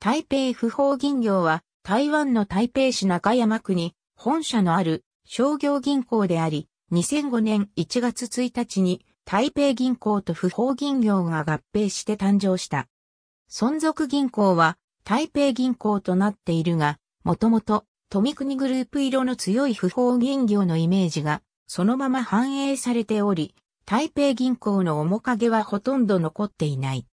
台北不法銀行は台湾の台北市中山区に本社のある商業銀行であり、2005年1月1日に台北銀行と不法銀行が合併して誕生した。存続銀行は台北銀行となっているが、もともと富国グループ色の強い不法銀行のイメージがそのまま反映されており、台北銀行の面影はほとんど残っていない。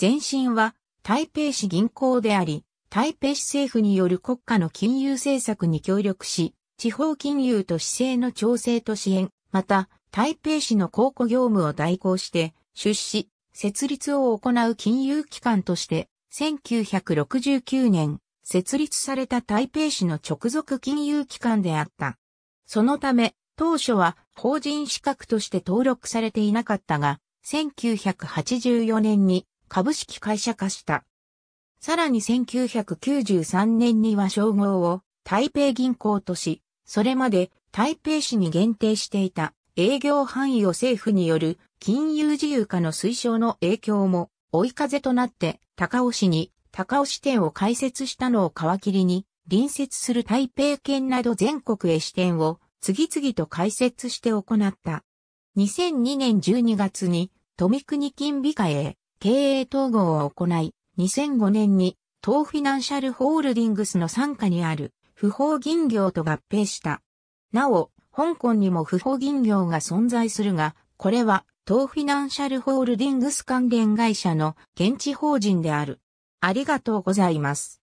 前身は台北市銀行であり、台北市政府による国家の金融政策に協力し、地方金融と市政の調整と支援、また、台北市の公庫業務を代行して、出資、設立を行う金融機関として、1969年、設立された台北市の直属金融機関であった。そのため、当初は法人資格として登録されていなかったが、1984年に株式会社化した。さらに1993年には称号を台北銀行とし、それまで台北市に限定していた営業範囲を政府による金融自由化の推奨の影響も追い風となって高尾市に高尾支店を開設したのを皮切りに隣接する台北県など全国へ支店を次々と開設して行った。2002年12月に富国金美化へ経営統合を行い、2005年に東フィナンシャルホールディングスの傘下にある不法銀行と合併した。なお、香港にも不法銀行が存在するが、これは東フィナンシャルホールディングス関連会社の現地法人である。ありがとうございます。